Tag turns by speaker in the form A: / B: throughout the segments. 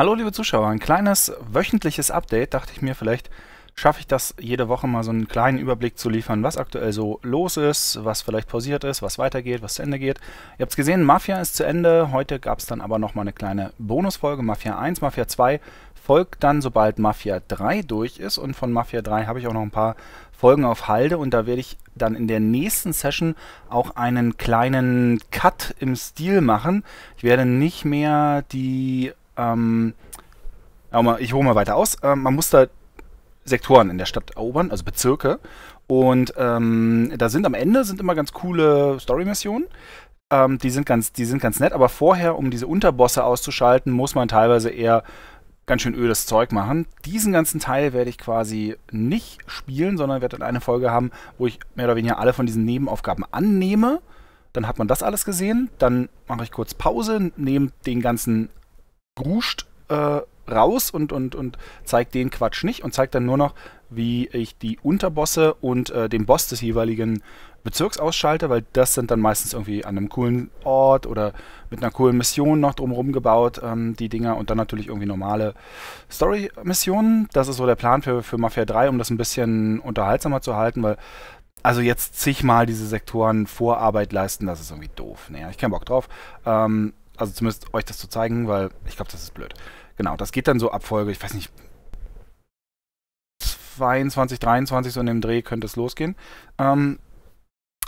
A: Hallo liebe Zuschauer, ein kleines wöchentliches Update, dachte ich mir, vielleicht schaffe ich das jede Woche mal so einen kleinen Überblick zu liefern, was aktuell so los ist, was vielleicht pausiert ist, was weitergeht, was zu Ende geht. Ihr habt es gesehen, Mafia ist zu Ende, heute gab es dann aber nochmal eine kleine Bonusfolge, Mafia 1, Mafia 2 folgt dann, sobald Mafia 3 durch ist und von Mafia 3 habe ich auch noch ein paar Folgen auf Halde und da werde ich dann in der nächsten Session auch einen kleinen Cut im Stil machen. Ich werde nicht mehr die ähm, ich hole mal weiter aus, ähm, man muss da Sektoren in der Stadt erobern, also Bezirke. Und ähm, da sind am Ende sind immer ganz coole Story-Missionen. Ähm, die, sind ganz, die sind ganz nett, aber vorher, um diese Unterbosse auszuschalten, muss man teilweise eher ganz schön ödes Zeug machen. Diesen ganzen Teil werde ich quasi nicht spielen, sondern werde dann eine Folge haben, wo ich mehr oder weniger alle von diesen Nebenaufgaben annehme. Dann hat man das alles gesehen. Dann mache ich kurz Pause, nehme den ganzen gruscht äh, raus und, und, und zeigt den Quatsch nicht und zeigt dann nur noch, wie ich die Unterbosse und äh, den Boss des jeweiligen Bezirks ausschalte, weil das sind dann meistens irgendwie an einem coolen Ort oder mit einer coolen Mission noch drumherum gebaut, ähm, die Dinger und dann natürlich irgendwie normale Story-Missionen. Das ist so der Plan für, für Mafia 3, um das ein bisschen unterhaltsamer zu halten, weil also jetzt zigmal diese Sektoren Vorarbeit leisten, das ist irgendwie doof. Naja, ne? ich kenne Bock drauf. Ähm, also zumindest euch das zu zeigen, weil ich glaube, das ist blöd. Genau, das geht dann so ab Folge, ich weiß nicht, 22, 23, so in dem Dreh könnte es losgehen. Ähm,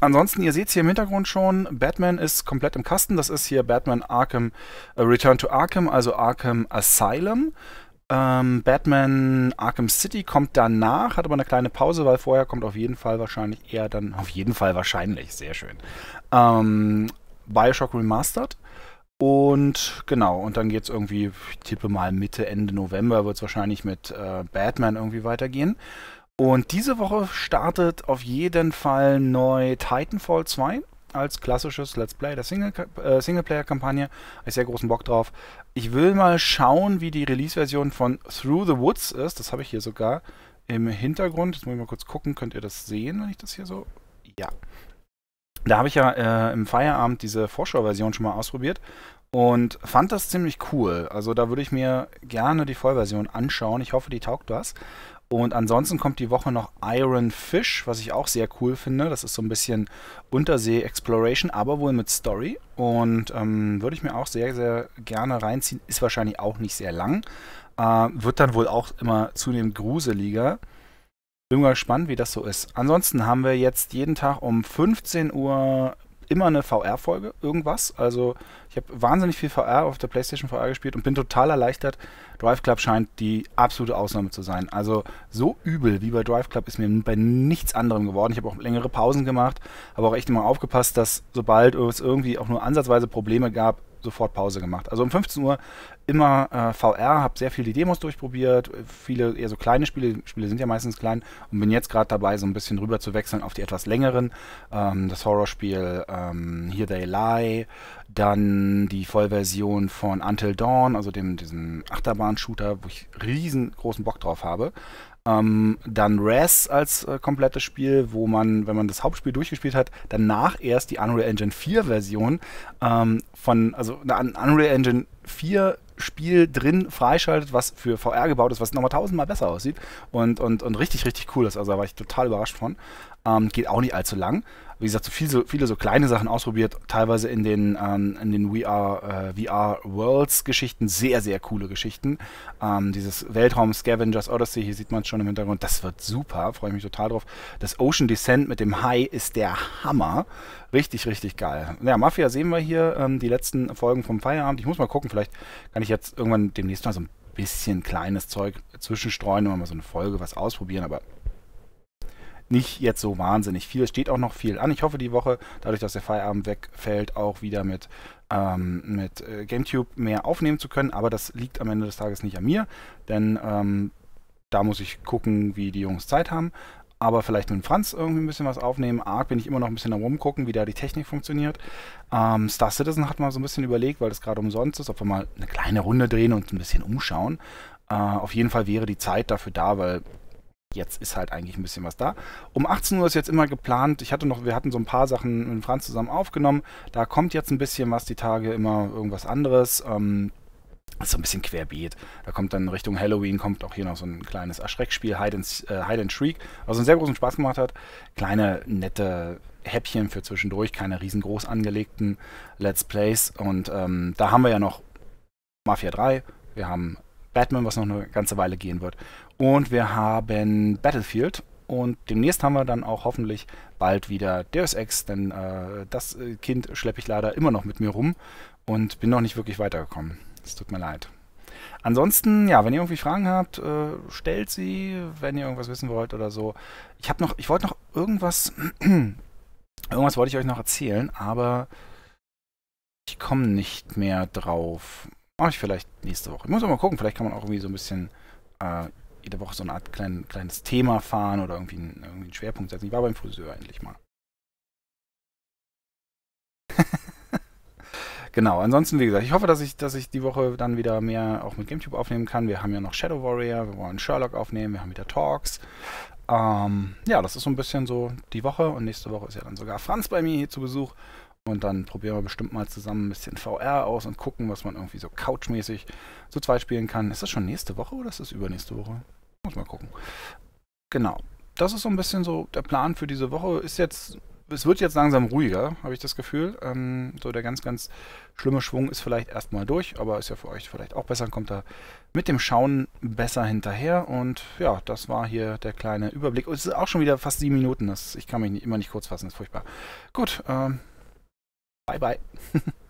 A: ansonsten, ihr seht es hier im Hintergrund schon, Batman ist komplett im Kasten. Das ist hier Batman Arkham uh, Return to Arkham, also Arkham Asylum. Ähm, Batman Arkham City kommt danach, hat aber eine kleine Pause, weil vorher kommt auf jeden Fall wahrscheinlich eher dann, auf jeden Fall wahrscheinlich, sehr schön. Ähm, Bioshock Remastered. Und genau, und dann geht es irgendwie, ich tippe mal Mitte, Ende November wird es wahrscheinlich mit äh, Batman irgendwie weitergehen. Und diese Woche startet auf jeden Fall neu Titanfall 2 als klassisches Let's Play der Single, äh, Singleplayer-Kampagne. Habe ich sehr großen Bock drauf. Ich will mal schauen, wie die Release-Version von Through the Woods ist. Das habe ich hier sogar im Hintergrund. Jetzt muss ich mal kurz gucken. Könnt ihr das sehen, wenn ich das hier so... Ja, da habe ich ja äh, im Feierabend diese Vorschauversion schon mal ausprobiert und fand das ziemlich cool. Also da würde ich mir gerne die Vollversion anschauen. Ich hoffe, die taugt was. Und ansonsten kommt die Woche noch Iron Fish, was ich auch sehr cool finde. Das ist so ein bisschen Untersee-Exploration, aber wohl mit Story. Und ähm, würde ich mir auch sehr, sehr gerne reinziehen. Ist wahrscheinlich auch nicht sehr lang. Äh, wird dann wohl auch immer zunehmend gruseliger. Bin mal gespannt, wie das so ist. Ansonsten haben wir jetzt jeden Tag um 15 Uhr immer eine VR-Folge, irgendwas. Also ich habe wahnsinnig viel VR auf der PlayStation VR gespielt und bin total erleichtert. Drive Club scheint die absolute Ausnahme zu sein. Also so übel wie bei Drive Club ist mir bei nichts anderem geworden. Ich habe auch längere Pausen gemacht, habe auch echt immer aufgepasst, dass sobald es irgendwie auch nur ansatzweise Probleme gab, sofort Pause gemacht. Also um 15 Uhr immer äh, VR, habe sehr viel die Demos durchprobiert, viele eher so kleine Spiele, Spiele sind ja meistens klein und bin jetzt gerade dabei, so ein bisschen rüber zu wechseln auf die etwas längeren. Ähm, das Horrorspiel ähm, Here They Lie, dann die Vollversion von Until Dawn, also dem, diesem Achterbahn-Shooter, wo ich riesengroßen Bock drauf habe. Ähm, dann Res als äh, komplettes Spiel, wo man, wenn man das Hauptspiel durchgespielt hat, danach erst die Unreal Engine 4 Version ähm, von, also eine Unreal Engine 4 Spiel drin freischaltet, was für VR gebaut ist, was nochmal tausendmal besser aussieht und, und, und richtig, richtig cool ist. Also da war ich total überrascht von. Ähm, geht auch nicht allzu lang wie gesagt, so, viel, so viele so kleine Sachen ausprobiert, teilweise in den, ähm, in den We Are, äh, VR Worlds Geschichten, sehr, sehr coole Geschichten. Ähm, dieses Weltraum Scavengers Odyssey, hier sieht man es schon im Hintergrund, das wird super, freue ich mich total drauf. Das Ocean Descent mit dem High ist der Hammer. Richtig, richtig geil. Ja, Mafia sehen wir hier, ähm, die letzten Folgen vom Feierabend. Ich muss mal gucken, vielleicht kann ich jetzt irgendwann demnächst mal so ein bisschen kleines Zeug zwischenstreuen, immer mal so eine Folge was ausprobieren, aber nicht jetzt so wahnsinnig viel. Es steht auch noch viel an. Ich hoffe, die Woche, dadurch, dass der Feierabend wegfällt, auch wieder mit, ähm, mit äh, GameTube mehr aufnehmen zu können. Aber das liegt am Ende des Tages nicht an mir, denn ähm, da muss ich gucken, wie die Jungs Zeit haben. Aber vielleicht mit Franz irgendwie ein bisschen was aufnehmen. Arc bin ich immer noch ein bisschen am Rumgucken, wie da die Technik funktioniert. Ähm, Star Citizen hat man so ein bisschen überlegt, weil das gerade umsonst ist, ob wir mal eine kleine Runde drehen und ein bisschen umschauen. Uh, auf jeden Fall wäre die Zeit dafür da, weil jetzt ist halt eigentlich ein bisschen was da. Um 18 Uhr ist jetzt immer geplant. Ich hatte noch, wir hatten so ein paar Sachen mit Franz zusammen aufgenommen. Da kommt jetzt ein bisschen was die Tage immer irgendwas anderes. Ähm, so ein bisschen querbeet. Da kommt dann Richtung Halloween, kommt auch hier noch so ein kleines Erschreckspiel, Hide and, äh, Hide and Shriek, was einen sehr großen Spaß gemacht hat. Kleine, nette Häppchen für zwischendurch, keine riesengroß angelegten Let's Plays. Und ähm, da haben wir ja noch Mafia 3, wir haben Batman, was noch eine ganze Weile gehen wird. Und wir haben Battlefield. Und demnächst haben wir dann auch hoffentlich bald wieder Deus Ex, denn äh, das äh, Kind schleppe ich leider immer noch mit mir rum und bin noch nicht wirklich weitergekommen. Es tut mir leid. Ansonsten, ja, wenn ihr irgendwie Fragen habt, äh, stellt sie, wenn ihr irgendwas wissen wollt oder so. Ich habe noch, ich wollte noch irgendwas, irgendwas wollte ich euch noch erzählen, aber ich komme nicht mehr drauf. Mache ich vielleicht nächste Woche. Ich muss mal gucken, vielleicht kann man auch irgendwie so ein bisschen äh, jede Woche so eine Art klein, kleines Thema fahren oder irgendwie einen, irgendwie einen Schwerpunkt setzen. Ich war beim Friseur endlich mal. genau, ansonsten, wie gesagt, ich hoffe, dass ich, dass ich die Woche dann wieder mehr auch mit GameTube aufnehmen kann. Wir haben ja noch Shadow Warrior, wir wollen Sherlock aufnehmen, wir haben wieder Talks. Ähm, ja, das ist so ein bisschen so die Woche und nächste Woche ist ja dann sogar Franz bei mir hier zu Besuch und dann probieren wir bestimmt mal zusammen ein bisschen VR aus und gucken, was man irgendwie so couchmäßig zu zweit spielen kann. Ist das schon nächste Woche oder ist das übernächste Woche? Muss mal gucken. Genau. Das ist so ein bisschen so der Plan für diese Woche. Ist jetzt es wird jetzt langsam ruhiger, habe ich das Gefühl. Ähm, so der ganz, ganz schlimme Schwung ist vielleicht erstmal durch, aber ist ja für euch vielleicht auch besser, kommt da mit dem Schauen besser hinterher. Und ja, das war hier der kleine Überblick. es ist auch schon wieder fast sieben Minuten. Das, ich kann mich nicht, immer nicht kurz fassen, das ist furchtbar. Gut, ähm, Bye bye.